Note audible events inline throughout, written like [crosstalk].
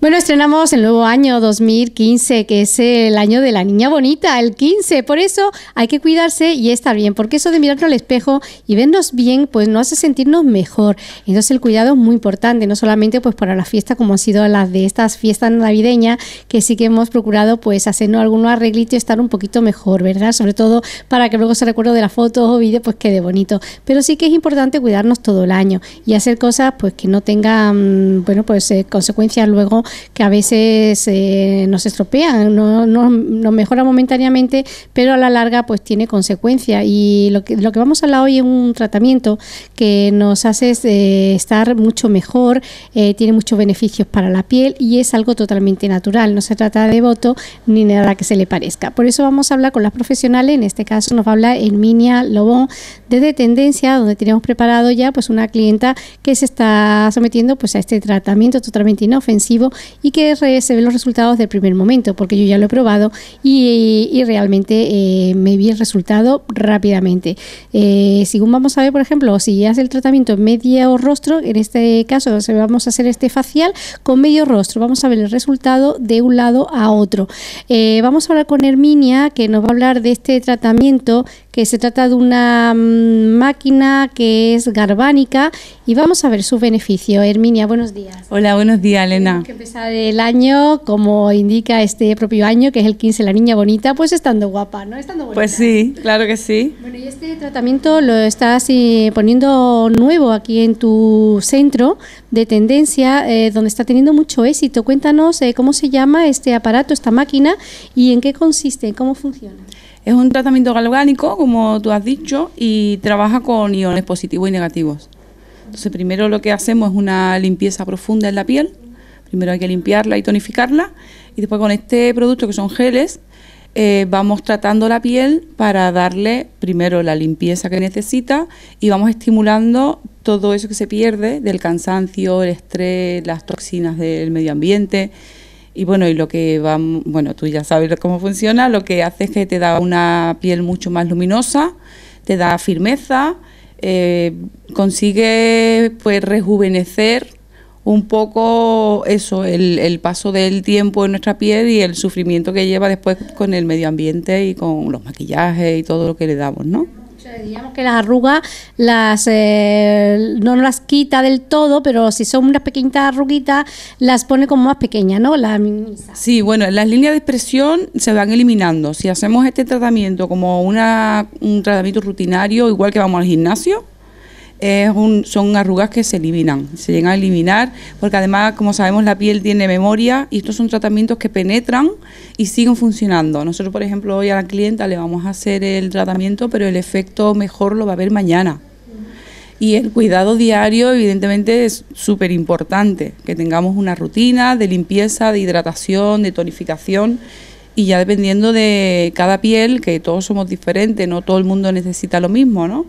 Bueno, estrenamos el nuevo año 2015, que es el año de la niña bonita, el 15. Por eso hay que cuidarse y estar bien, porque eso de mirarnos al espejo y vernos bien, pues nos hace sentirnos mejor. Entonces el cuidado es muy importante, no solamente pues para la fiesta como han sido las de estas fiestas navideñas, que sí que hemos procurado pues hacernos algunos arreglitos y estar un poquito mejor, ¿verdad? Sobre todo para que luego se recuerde de las fotos o vídeos, pues quede bonito. Pero sí que es importante cuidarnos todo el año y hacer cosas pues que no tengan, mm, bueno, pues eh, consecuencias luego que a veces eh, nos estropean, no, no, mejora momentáneamente, pero a la larga pues tiene consecuencia. Y lo que, lo que vamos a hablar hoy es un tratamiento que nos hace eh, estar mucho mejor, eh, tiene muchos beneficios para la piel y es algo totalmente natural, no se trata de voto ni nada que se le parezca. Por eso vamos a hablar con las profesionales, en este caso nos va a hablar Herminia Lobón desde Tendencia, donde tenemos preparado ya pues una clienta que se está sometiendo pues a este tratamiento totalmente inofensivo intensivo y que se ven los resultados del primer momento, porque yo ya lo he probado y, realmente eh, me vi el resultado rápidamente. Eh, según vamos a ver, por ejemplo, si hace el tratamiento medio rostro, en este caso vamos a hacer este facial con medio rostro, vamos a ver el resultado de un lado a otro. Eh, vamos a hablar con Herminia, que nos va a hablar de este tratamiento que se trata de una mm, máquina que es garbánica y vamos a ver su beneficio. Herminia, buenos días. Hola, buenos días, Elena. que empezar el año, como indica este propio año, que es el 15, la niña bonita, pues estando guapa, ¿no? Pues sí, claro que sí. Bueno, y este tratamiento lo estás eh, poniendo nuevo aquí en tu centro de tendencia, eh, donde está teniendo mucho éxito. Cuéntanos eh, cómo se llama este aparato, esta máquina y en qué consiste, cómo funciona. Es un tratamiento galvánico, como tú has dicho, y trabaja con iones positivos y negativos. Entonces, primero lo que hacemos es una limpieza profunda en la piel. Primero hay que limpiarla y tonificarla. Y después con este producto, que son geles, eh, vamos tratando la piel para darle primero la limpieza que necesita y vamos estimulando todo eso que se pierde del cansancio, el estrés, las toxinas del medio ambiente. Y bueno, y lo que va, bueno, tú ya sabes cómo funciona, lo que hace es que te da una piel mucho más luminosa, te da firmeza, eh, consigue pues rejuvenecer un poco eso, el, el, paso del tiempo en nuestra piel y el sufrimiento que lleva después con el medio ambiente y con los maquillajes y todo lo que le damos, ¿no? Digamos que las arrugas las eh, no las quita del todo, pero si son unas pequeñitas arruguitas, las pone como más pequeñas, ¿no? Las minimiza. Sí, bueno, las líneas de expresión se van eliminando. Si hacemos este tratamiento como una, un tratamiento rutinario, igual que vamos al gimnasio, son arrugas que se eliminan, se llegan a eliminar, porque además, como sabemos, la piel tiene memoria y estos son tratamientos que penetran y siguen funcionando. Nosotros, por ejemplo, hoy a la clienta le vamos a hacer el tratamiento, pero el efecto mejor lo va a ver mañana. Y el cuidado diario, evidentemente, es súper importante, que tengamos una rutina de limpieza, de hidratación, de tonificación y ya dependiendo de cada piel, que todos somos diferentes, no todo el mundo necesita lo mismo, ¿no?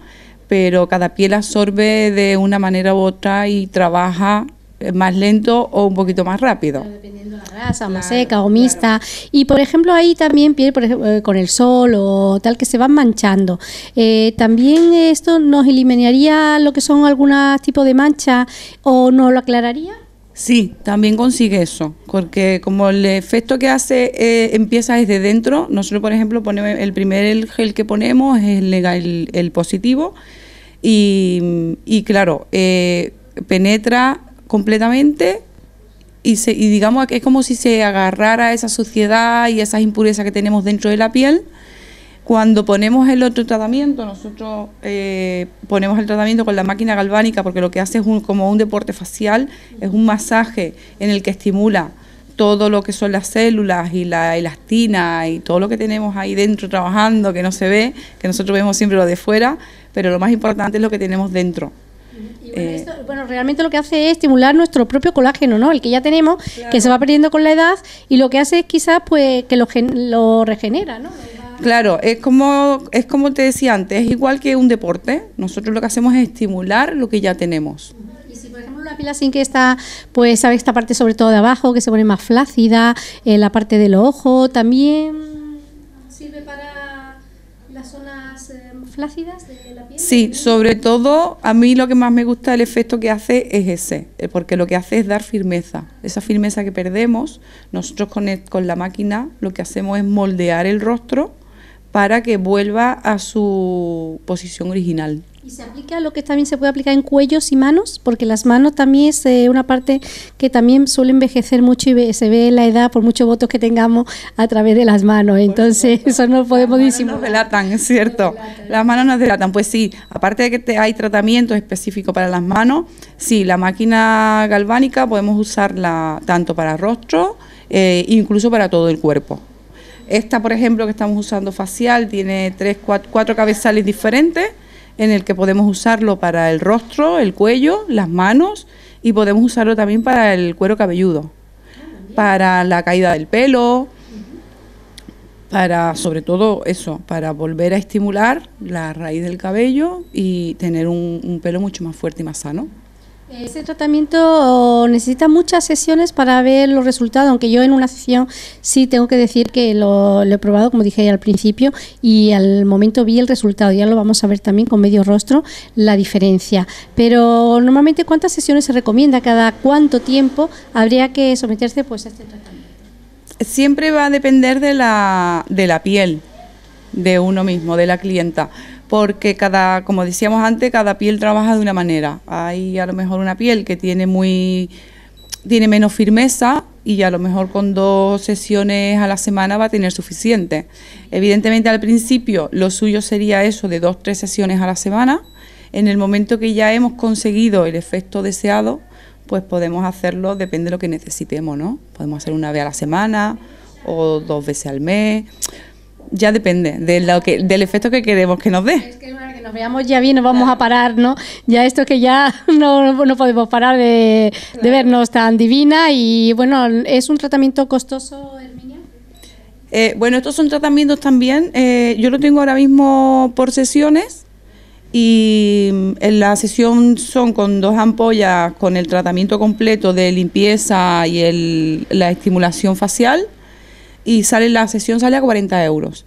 pero cada piel absorbe de una manera u otra y trabaja eh, más lento o un poquito más rápido. Dependiendo de la grasa, más seca o mixta. Y por ejemplo, ahí también piel por ejemplo, eh, con el sol o tal que se van manchando. Eh, también esto nos eliminaría lo que son algunos tipos de manchas o nos lo aclararía. Sí, también consigue eso, porque como el efecto que hace eh, empieza desde dentro, nosotros por ejemplo ponemos el primer gel que ponemos es el, positivo y, y claro, eh, penetra completamente y, se, y digamos que es como si se agarrara esa suciedad y esas impurezas que tenemos dentro de la piel cuando ponemos el otro tratamiento, nosotros eh, ponemos el tratamiento con la máquina galvánica porque lo que hace es como un deporte facial, es un masaje en el que estimula todo lo que son las células y la elastina y todo lo que tenemos ahí dentro trabajando que no se ve, que nosotros vemos siempre lo de fuera, pero lo más importante es lo que tenemos dentro. Eh, bueno, realmente lo que hace es estimular nuestro propio colágeno, ¿no? El que ya tenemos, que se va perdiendo con la edad y lo que hace es quizás pues que lo, lo regenera, ¿no? Claro, es como, es como te decía antes, es igual que un deporte. Nosotros lo que hacemos es estimular lo que ya tenemos. Y si, por ejemplo, una pila sin que está, pues, ¿sabes? Esta parte sobre todo de abajo, que se pone más flácida, eh, la parte del ojo, también sirve para las zonas eh, flácidas de la piel. Sí, sobre todo, a mí lo que más me gusta del efecto que hace es ese, eh, porque lo que hace es dar firmeza. Esa firmeza que perdemos, nosotros con la máquina lo que hacemos es moldear el rostro para que vuelva a su posición original. ¿Y se aplica lo que también se puede aplicar en cuellos y manos? Porque las manos también es eh, una parte que también suele envejecer mucho y se ve la edad por muchos votos que tengamos a través de las manos. Entonces, eso no podemos decir. disimular. nos delatan, es cierto. Las manos nos delatan. Pues sí, aparte de que hay tratamientos específicos para las manos, sí, la máquina galvánica podemos usarla tanto para rostro, e incluso para todo el cuerpo. Esta, por ejemplo, que estamos usando facial, tiene tres, cuatro, cabezales diferentes en el que podemos usarlo para el rostro, el cuello, las manos y podemos usarlo también para el cuero cabelludo, para la caída del pelo, para sobre todo eso, para volver a estimular la raíz del cabello y tener un pelo mucho más fuerte y más sano. Este tratamiento oh, necesita muchas sesiones para ver los resultados, aunque yo en una sesión sí tengo que decir que lo, he probado, como dije al principio, y al momento vi el resultado. Ya lo vamos a ver también con medio rostro la diferencia. Pero normalmente, ¿cuántas sesiones se recomienda? ¿Cada cuánto tiempo habría que someterse pues, a este tratamiento? Siempre va a depender de la, de la piel de uno mismo, de la clienta porque cada, como decíamos antes, cada piel trabaja de una manera. Hay a lo mejor una piel que tiene muy tiene menos firmeza y a lo mejor con dos sesiones a la semana va a tener suficiente. Evidentemente al principio lo suyo sería eso de dos, tres sesiones a la semana. En el momento que ya hemos conseguido el efecto deseado, pues podemos hacerlo, depende de lo que necesitemos, ¿no? Podemos hacer una vez a la semana o dos veces al mes ya depende de del efecto que queremos que nos dé. Es que que nos veamos ya bien, nos vamos a parar, ¿no? Ya esto que ya [laughs] no, podemos parar de, vernos tan divina y bueno, ¿es un tratamiento costoso, Herminia? Eh, bueno, estos son tratamientos también, eh, yo lo tengo ahora mismo por sesiones y mm, en la sesión son con dos ampollas con el tratamiento completo de limpieza y el, la estimulación facial y sale la sesión sale a 40 euros.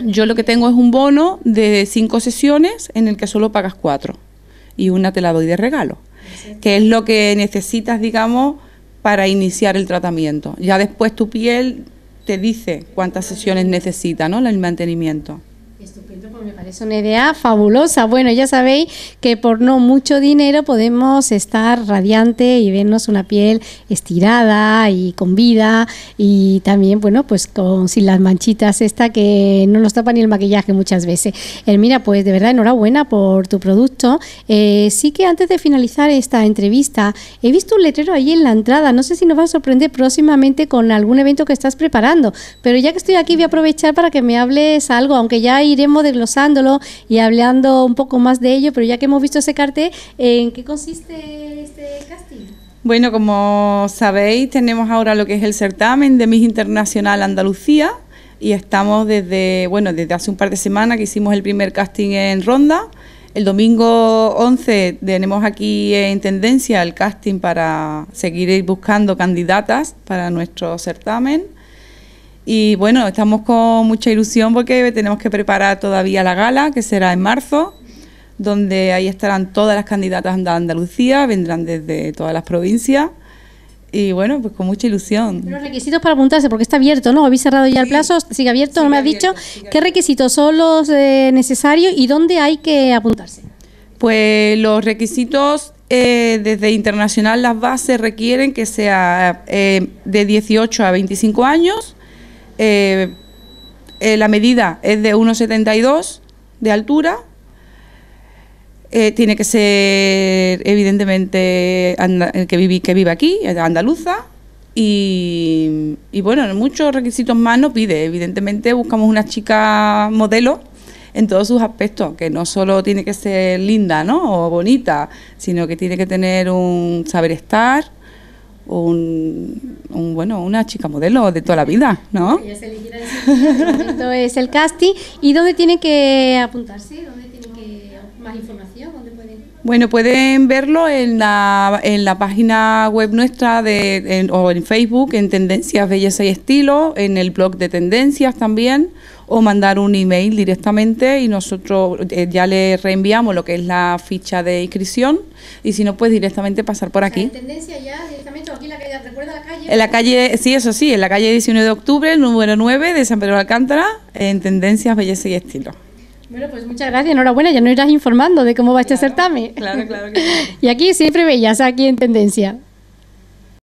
Yo lo que tengo es un bono de cinco sesiones en el que solo pagas cuatro y una te la doy de regalo, que es lo que necesitas, digamos, para iniciar el tratamiento. Ya después tu piel te dice cuántas sesiones necesita, ¿no? El mantenimiento. Estupendo, pues me parece una idea fabulosa. Bueno, ya sabéis que por no mucho dinero podemos estar radiante y vernos una piel estirada y con vida y también, bueno, pues con sin las manchitas esta que no nos tapa ni el maquillaje muchas veces. Elmira, eh, pues de verdad enhorabuena por tu producto. Eh, sí que antes de finalizar esta entrevista he visto un letrero ahí en la entrada. No sé si nos va a sorprender próximamente con algún evento que estás preparando, pero ya que estoy aquí voy a aprovechar para que me hables algo, aunque ya hay iremos desglosándolo y hablando un poco más de ello, pero ya que hemos visto ese cartel, ¿en qué consiste este casting? Bueno, como sabéis, tenemos ahora lo que es el certamen de Miss Internacional Andalucía y estamos desde, bueno, desde hace un par de semanas que hicimos el primer casting en Ronda. El domingo 11 tenemos aquí en tendencia el casting para seguir buscando candidatas para nuestro certamen. Y bueno, estamos con mucha ilusión porque tenemos que preparar todavía la gala, que será en marzo, donde ahí estarán todas las candidatas de Andalucía, vendrán desde todas las provincias. Y bueno, pues con mucha ilusión. Los requisitos para apuntarse, porque está abierto, ¿no? Habéis cerrado ya el plazo, sigue abierto, no me has dicho. ¿Qué requisitos son los eh, necesarios y dónde hay que apuntarse? Pues los requisitos eh, desde internacional, las bases requieren que sea eh, de 18 a 25 años eh, eh, la medida es de 1,72 de altura. Eh, tiene que ser, evidentemente, que, que vive aquí, andaluza. Y, bueno, muchos requisitos más no pide. Evidentemente, buscamos una chica modelo en todos sus aspectos, que no solo tiene que ser linda ¿no? o bonita, sino que tiene que tener un saber estar, un, bueno una chica modelo de toda la vida, ¿no? [laughs] es el casting y dónde tiene que apuntarse, dónde tiene que más información, Bueno, pueden verlo en la, en la página web nuestra de, o en Facebook, en Tendencias Belleza y Estilo, en el blog de Tendencias también, o mandar un email directamente y nosotros eh, ya le reenviamos lo que es la ficha de inscripción y si no, pues directamente pasar por aquí. en ya en la calle, sí, eso sí, en la calle 19 de octubre, número 9 de San Pedro de Alcántara, en Tendencias, Belleza y Estilo. Bueno, pues muchas gracias, enhorabuena, ya nos irás informando de cómo va a este certamen. Claro, claro. [laughs] y aquí siempre bellas, aquí en Tendencia.